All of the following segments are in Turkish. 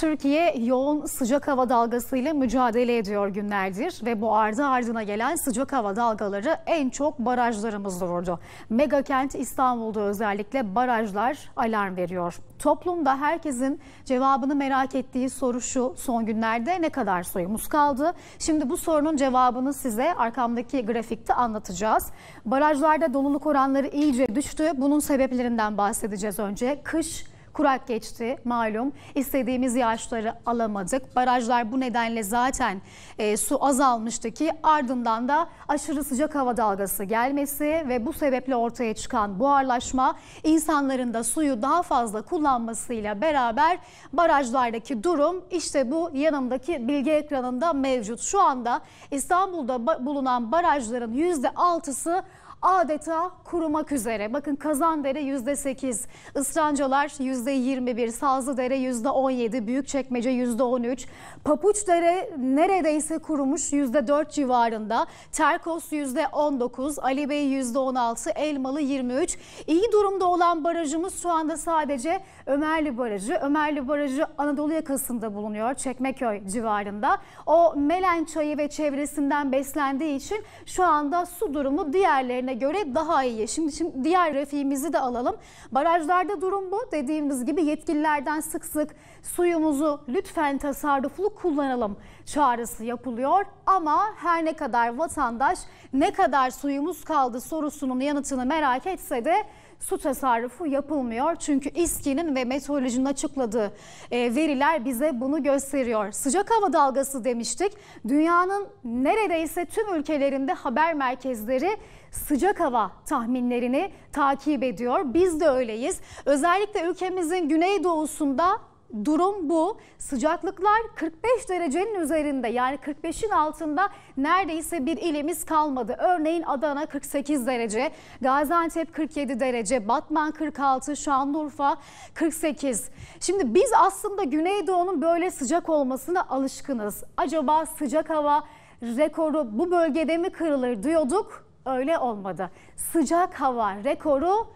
Türkiye yoğun sıcak hava dalgasıyla mücadele ediyor günlerdir ve bu ardı ardına gelen sıcak hava dalgaları en çok barajlarımızda vurdu. Mega kent İstanbul'da özellikle barajlar alarm veriyor. Toplumda herkesin cevabını merak ettiği soru şu son günlerde ne kadar suyumuz kaldı? Şimdi bu sorunun cevabını size arkamdaki grafikte anlatacağız. Barajlarda doluluk oranları iyice düştü. Bunun sebeplerinden bahsedeceğiz önce. Kış kurak geçti malum. İstediğimiz yağışları alamadık. Barajlar bu nedenle zaten e, su azalmıştı ki ardından da aşırı sıcak hava dalgası gelmesi ve bu sebeple ortaya çıkan buharlaşma insanların da suyu daha fazla kullanmasıyla beraber barajlardaki durum işte bu yanımdaki bilgi ekranında mevcut. Şu anda İstanbul'da bulunan barajların %6'sı adeta kurumak üzere. Bakın Kazandere %8, Israncalar %21, Sazlıdere %17, Büyükçekmece %13, Papuçdere neredeyse kurumuş %4 civarında, Terkos %19, Ali Bey %16, Elmalı 23. İyi durumda olan barajımız şu anda sadece Ömerli Barajı. Ömerli Barajı Anadolu yakasında bulunuyor, Çekmeköy civarında. O Melen çayı ve çevresinden beslendiği için şu anda su durumu diğerlerine diğerlerine göre daha iyi. Şimdi, şimdi diğer grafiğimizi de alalım. Barajlarda durum bu. Dediğimiz gibi yetkililerden sık sık suyumuzu lütfen tasarruflu kullanalım çağrısı yapılıyor. Ama her ne kadar vatandaş ne kadar suyumuz kaldı sorusunun yanıtını merak etse de su tasarrufu yapılmıyor. Çünkü İSKİ'nin ve meteorolojinin açıkladığı e, veriler bize bunu gösteriyor. Sıcak hava dalgası demiştik. Dünyanın neredeyse tüm ülkelerinde haber merkezleri sıcak sıcak hava tahminlerini takip ediyor. Biz de öyleyiz. Özellikle ülkemizin güneydoğusunda durum bu. Sıcaklıklar 45 derecenin üzerinde yani 45'in altında neredeyse bir ilimiz kalmadı. Örneğin Adana 48 derece, Gaziantep 47 derece, Batman 46, Şanlıurfa 48. Şimdi biz aslında Güneydoğu'nun böyle sıcak olmasına alışkınız. Acaba sıcak hava rekoru bu bölgede mi kırılır diyorduk öyle olmadı. Sıcak hava rekoru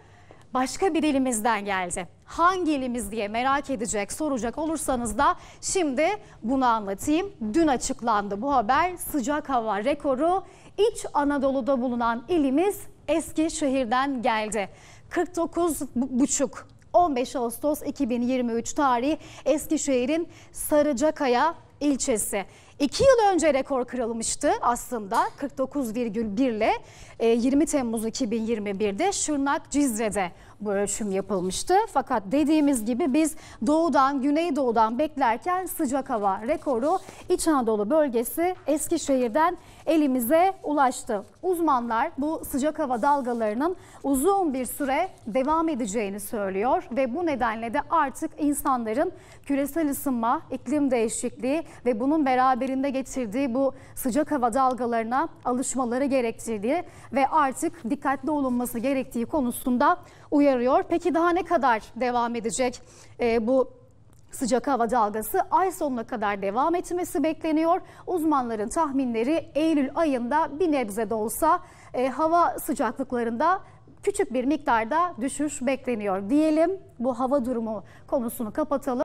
başka bir ilimizden geldi. Hangi ilimiz diye merak edecek, soracak olursanız da şimdi bunu anlatayım. Dün açıklandı bu haber. Sıcak hava rekoru İç Anadolu'da bulunan ilimiz Eskişehir'den geldi. 49,5 15 Ağustos 2023 tarihi Eskişehir'in Sarıcakaya ilçesi. 2 yıl önce rekor kırılmıştı aslında 49,1 ile 20 e, Temmuz 2021'de Şırnak Cizre'de bu ölçüm yapılmıştı. Fakat dediğimiz gibi biz doğudan güneydoğudan beklerken sıcak hava rekoru İç Anadolu bölgesi Eskişehir'den elimize ulaştı. Uzmanlar bu sıcak hava dalgalarının uzun bir süre devam edeceğini söylüyor ve bu nedenle de artık insanların küresel ısınma, iklim değişikliği ve bunun beraber beraberinde getirdiği bu sıcak hava dalgalarına alışmaları gerektirdiği ve artık dikkatli olunması gerektiği konusunda uyarıyor. Peki daha ne kadar devam edecek e, bu Sıcak hava dalgası ay sonuna kadar devam etmesi bekleniyor. Uzmanların tahminleri Eylül ayında bir nebze de olsa e, hava sıcaklıklarında küçük bir miktarda düşüş bekleniyor. Diyelim bu hava durumu konusunu kapatalım.